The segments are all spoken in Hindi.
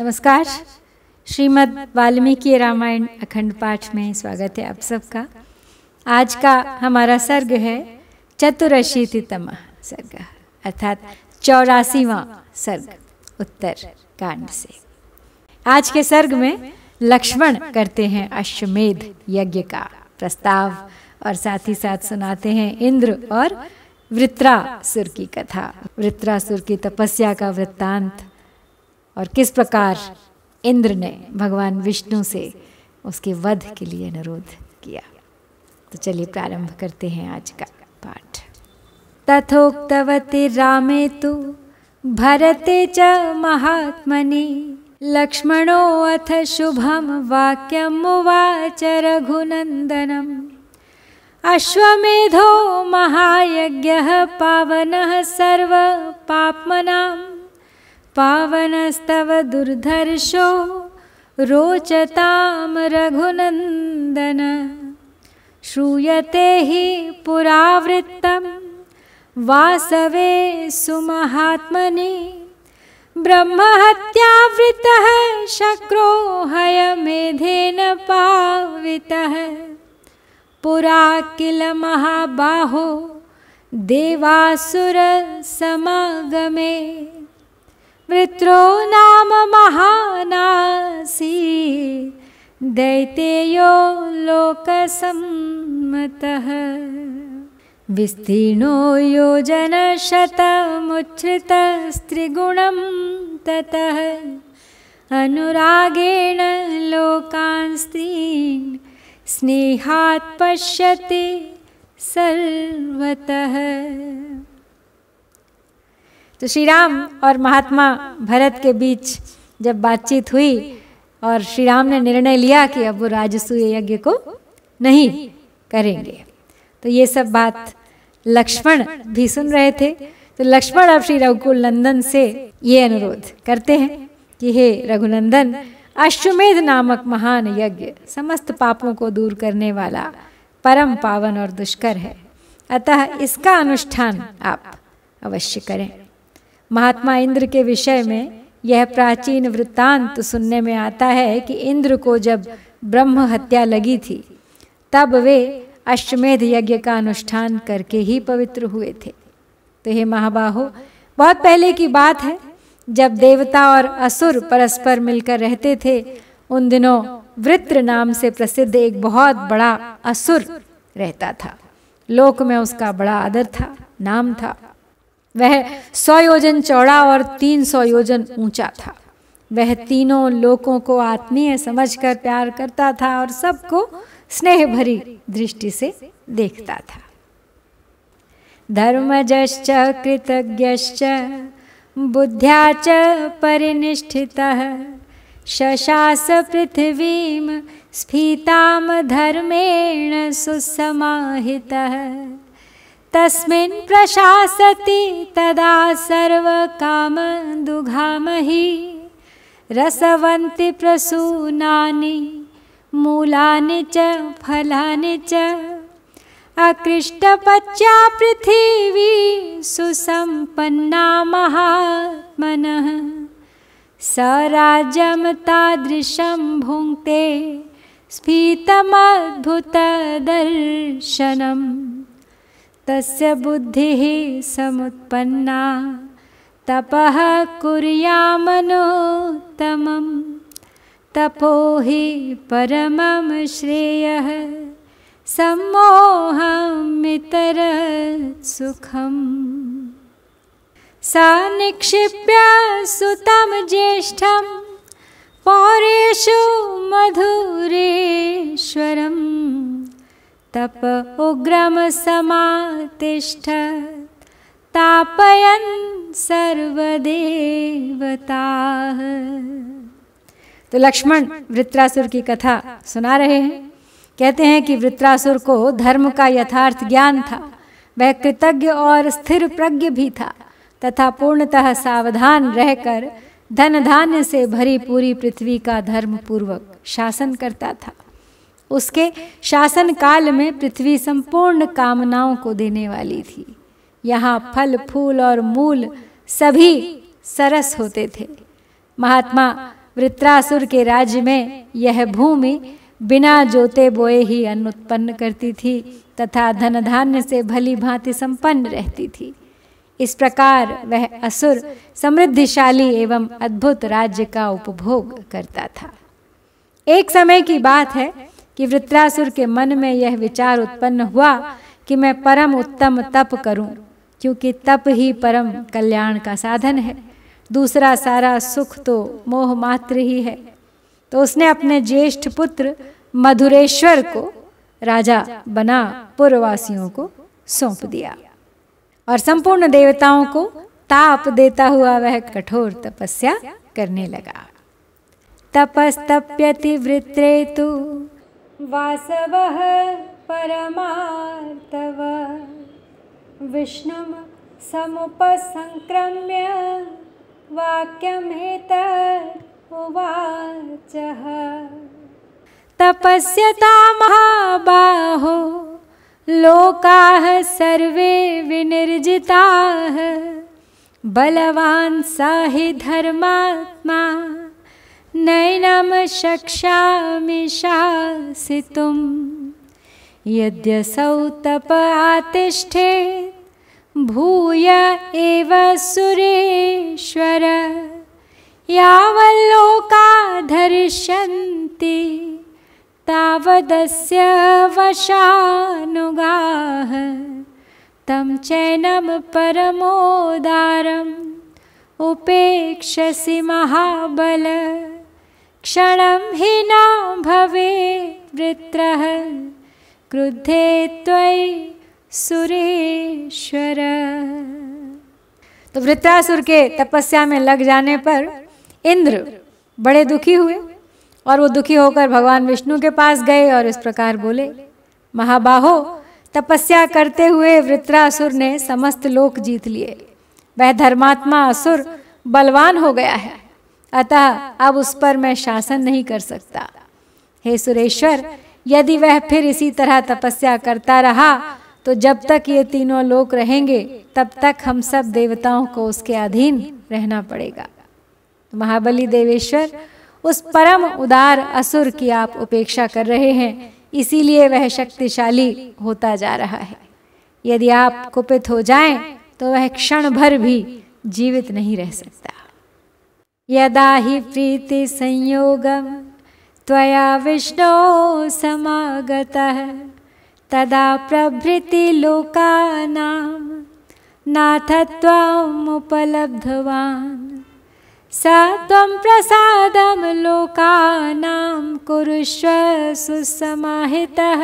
नमस्कार श्रीमद् वाल्मीकि रामायण अखंड पाठ में स्वागत है आप सबका आज का हमारा सर्ग है चतुरशीतितम सर्ग अर्थात चौरासीवा सर्ग उत्तर कांड से आज के सर्ग में लक्ष्मण करते हैं अश्वमेध यज्ञ का प्रस्ताव और साथ ही साथ सुनाते हैं इंद्र और वृत्रासुर की कथा वृत्रासुर की तपस्या का वृत्तांत और किस प्रकार इंद्र ने भगवान विष्णु से उसके वध के लिए अनुरोध किया तो चलिए प्रारंभ करते हैं आज का पाठ तथोक्तवती रामे तु भरते च महात्मनि लक्ष्मणो अथ शुभम वाक्यमुवाच रघुनन्दनम् अश्वमेधो महायज्ञः पावनः सर्वपाप्मनाम् पावनस्तव दुर्धर्षो रोचतां रघुनन्दन श्रूयते हि पुरावृत्तं वासवे सुमहात्मनि ब्रह्महत्यावृतः शक्रो हयमेधेन पावितः पुरा किल महाबाहो देवासुरसमागमे वृत्रो नाम महानासी दैतेयो लोकसम्मतः विस्तीर्णो योजनशतमुच्छ्रितस्त्रिगुणं ततः अनुरागेण लोकान् स्त्रीन् स्नेहात् पश्यति सर्वतः तो श्री राम और महात्मा भरत के बीच जब बातचीत हुई और श्री राम ने निर्णय लिया कि अब वो राजसूय यज्ञ को नहीं करेंगे तो ये सब बात लक्ष्मण भी सुन रहे थे तो लक्ष्मण अब श्री रघुकुल नंदन से ये अनुरोध करते हैं कि हे रघुनंदन अश्वमेध नामक महान यज्ञ समस्त पापों को दूर करने वाला परम पावन और दुष्कर है अतः इसका अनुष्ठान आप अवश्य करें महात्मा इंद्र के विषय में यह प्राचीन वृत्तांत सुनने में आता है कि इंद्र को जब ब्रह्म हत्या लगी थी तब वे अश्वमेध यज्ञ का अनुष्ठान करके ही पवित्र हुए थे तो हे महाबाहो बहुत पहले की बात है जब देवता और असुर परस्पर मिलकर रहते थे उन दिनों वृत्र नाम से प्रसिद्ध एक बहुत बड़ा असुर रहता था लोक में उसका बड़ा आदर था नाम था वह सौ योजन चौड़ा और तीन सौ योजन ऊंचा था वह तीनों लोगों को आत्मीय समझकर प्यार करता था और सबको स्नेह भरी दृष्टि से देखता था धर्म कृतज्ञ बुद्ध्या च परिनिष्ठितः शशास पृथिवीं स्फीताम धर्मेण सुसमाहितः तस्मिन् प्रशासति तदा सर्वकामदुघामहि रसवन्ति प्रसूनानि मूलानि च फलानि च अकृष्टपच्या पृथिवी सुसम्पन्ना महात्मनः स राज्यं तादृशं भुङ्क्ते स्फीतमद्भुतदर्शनम् तस्य बुद्धिः समुत्पन्ना तपः कुर्या तपो हि परमं श्रेयः सम्मोहं सा निक्षिप्य सुतं ज्येष्ठं पौरेषु मधुरेश्वरम् तप समातिष्ठ तापयन सर्वदेवता तो लक्ष्मण वृत्रासुर की कथा सुना रहे हैं कहते हैं कि वृत्रासुर को धर्म का यथार्थ ज्ञान था वह कृतज्ञ और स्थिर प्रज्ञ भी था तथा पूर्णतः सावधान रहकर धन धान्य से भरी पूरी पृथ्वी का धर्म पूर्वक शासन करता था उसके शासन काल में पृथ्वी संपूर्ण कामनाओं को देने वाली थी यहाँ फल फूल और मूल सभी सरस होते थे महात्मा वृत्रासुर के राज्य में यह भूमि बिना जोते बोए ही अन्न उत्पन्न करती थी तथा धन धान्य से भली भांति संपन्न रहती थी इस प्रकार वह असुर समृद्धिशाली एवं अद्भुत राज्य का उपभोग करता था एक समय की बात है कि वृत्रासुर के मन में यह विचार उत्पन्न हुआ कि मैं परम उत्तम तप करूं क्योंकि तप ही परम कल्याण का साधन है दूसरा सारा सुख तो मोह मात्र ही है तो उसने अपने ज्येष्ठ पुत्र मधुरेश्वर को राजा बना पूर्ववासियों को सौंप दिया और संपूर्ण देवताओं को ताप देता हुआ वह कठोर तपस्या करने लगा तपस्तप्यति वृत्रे तु वासवः परमार्तव विष्णुं समुपसङ्क्रम्य वाक्यं एतत् उवाचः तपस्यता महाबाहो लोकाः सर्वे विनिर्जिताः बलवान् स हि धर्मात्मा नैनम शक्षामिषा सितुं यद्यसौ तप आतिष्ठे भूय एव सुरेश्वर यावल्लोकाधरिष्यन्ति तावदस्य वशानुगाः तं चैनं परमोदारम् उपेक्षसि महाबल क्षण ही न भवे वृत्र क्रुद्धे त्वयि सुरेश्वर तो वृत्रासुर के तपस्या में लग जाने पर इंद्र बड़े दुखी हुए और वो दुखी होकर भगवान विष्णु के पास गए और इस प्रकार बोले महाबाहो तपस्या करते हुए वृत्रासुर ने समस्त लोक जीत लिए वह धर्मात्मा असुर बलवान हो गया है अतः अब उस पर मैं शासन नहीं कर सकता हे सुरेश्वर यदि वह फिर इसी तरह तपस्या करता रहा तो जब तक ये तीनों लोक रहेंगे तब तक हम सब देवताओं को उसके अधीन रहना पड़ेगा तो महाबली देवेश्वर उस परम उदार असुर की आप उपेक्षा कर रहे हैं इसीलिए वह शक्तिशाली होता जा रहा है यदि आप कुपित हो जाएं तो वह क्षण भर भी जीवित नहीं रह सकता यदा हि प्रीतिसंयोगं त्वया विष्णो समागतः तदा प्रभृतिलोकानां नाथ स त्वं प्रसादं लोकानां कुरुष्व सुसमाहितः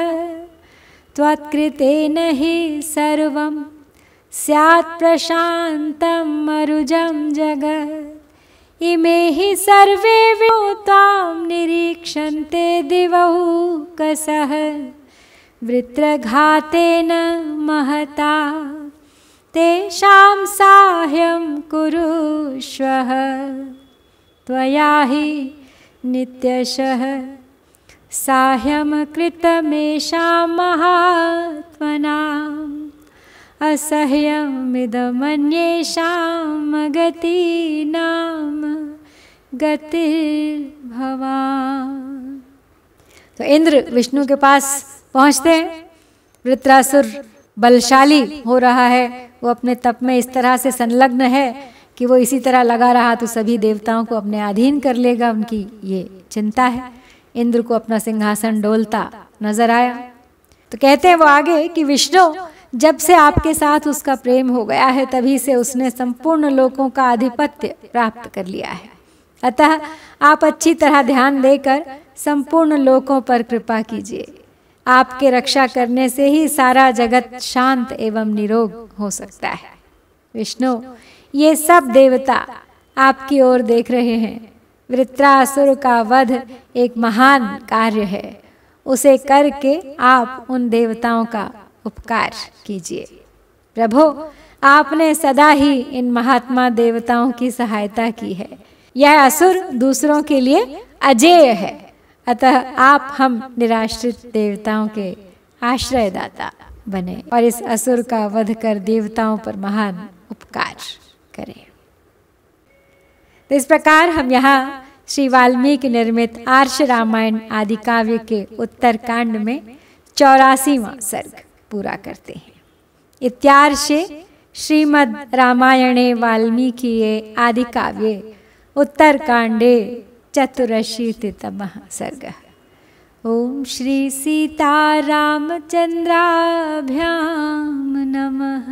त्वत्कृतेन हि सर्वं स्यात् प्रशान्तं मरुजं जगत् इमे हि सर्वे वितां निरीक्षन्ते दिवौ वृत्रघातेन महता तेषां साह्यं कुरुष्वः त्वया हि नित्यशः साह्यं कृतमेषां महात्मनाम् असह्यमिदमन्येषां गतीनां गतिर्भवा तो इंद्र विष्णु के पास पहुंचते हैं वृत्रासुर बलशाली हो रहा है वो अपने तप में इस तरह से संलग्न है कि वो इसी तरह लगा रहा तो सभी देवताओं को अपने अधीन कर लेगा उनकी ये चिंता है इंद्र को अपना सिंहासन डोलता नजर आया तो कहते हैं वो आगे कि विष्णु जब से आपके साथ उसका प्रेम हो गया है तभी से उसने संपूर्ण लोकों का आधिपत्य प्राप्त कर लिया है अतः आप अच्छी तरह ध्यान देकर संपूर्ण लोकों पर कृपा कीजिए आपके रक्षा करने से ही सारा जगत शांत एवं निरोग हो सकता है विष्णु ये सब देवता आपकी ओर देख रहे हैं वृत्रासुर का वध एक महान कार्य है उसे करके आप उन देवताओं का उपकार कीजिए प्रभो आपने सदा ही इन महात्मा देवताओं की सहायता की है यह असुर दूसरों के लिए अजेय है अतः आप हम निराश्रित देवताओं के आश्रयदाता बने और इस असुर का वध कर देवताओं पर महान उपकार करें तो इस प्रकार हम यहाँ श्री वाल्मीकि निर्मित आर्ष रामायण आदि काव्य के उत्तर कांड में चौरासीवा सर्ग पूरा करते हैं इत्यार्षे श्रीमद् रामायणे वाल्मीकि आदि काव्ये सर्ग ओम श्री सीता रामचंद्राभ्याम नमः